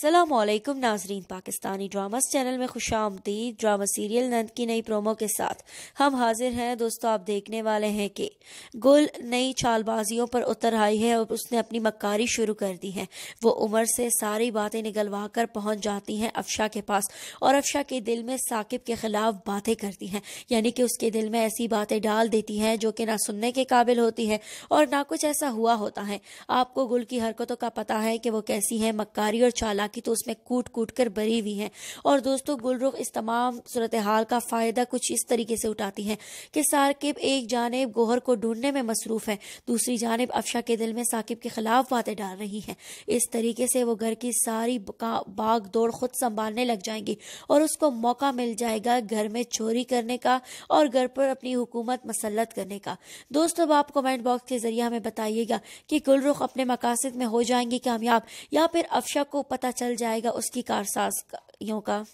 सलामकुम नाजरीन Pakistani dramas channel में खुश ड्रामा सीरियल नंद की नई प्रोमो के साथ हम हाजिर हैं दोस्तों आप देखने वाले हैं कि गुल नई चालबाजियों पर उतर आई है और उसने अपनी मक्कारी शुरू कर दी है वो उमर से सारी बातें निकलवा कर पहुंच जाती हैं अफशा के पास और अफशा के दिल में साकिब के खिलाफ बातें करती हैं यानी कि उसके दिल में ऐसी बातें डाल देती हैं जो कि ना सुनने के काबिल होती है और ना कुछ ऐसा हुआ होता है आपको गुल की हरकतों का पता है कि वो कैसी है मक्कारी और चाला बाकी तो उसमें कूट कूट कर भरी हुई हैं और दोस्तों गुलरुख इस तमाम सूरत हाल का फ़ायदा कुछ इस तरीके से उठाती हैं कि साकिब एक जानब गोहर को ढूंढने में मसरूफ़ है दूसरी जानब अफशा के दिल में साकिब के खिलाफ बातें डाल रही हैं इस तरीके से वो घर की सारी बाग दौड़ खुद संभालने लग जाएंगी और उसको मौका मिल जाएगा घर में चोरी करने का और घर पर अपनी हुकूमत मसलत करने का दोस्तों अब आप कमेंट बॉक्स के जरिए हमें बताइएगा कि गुलरुख अपने मकासद में हो जाएंगी कामयाब या फिर अफशा को पता चल जाएगा उसकी कारसाजियों का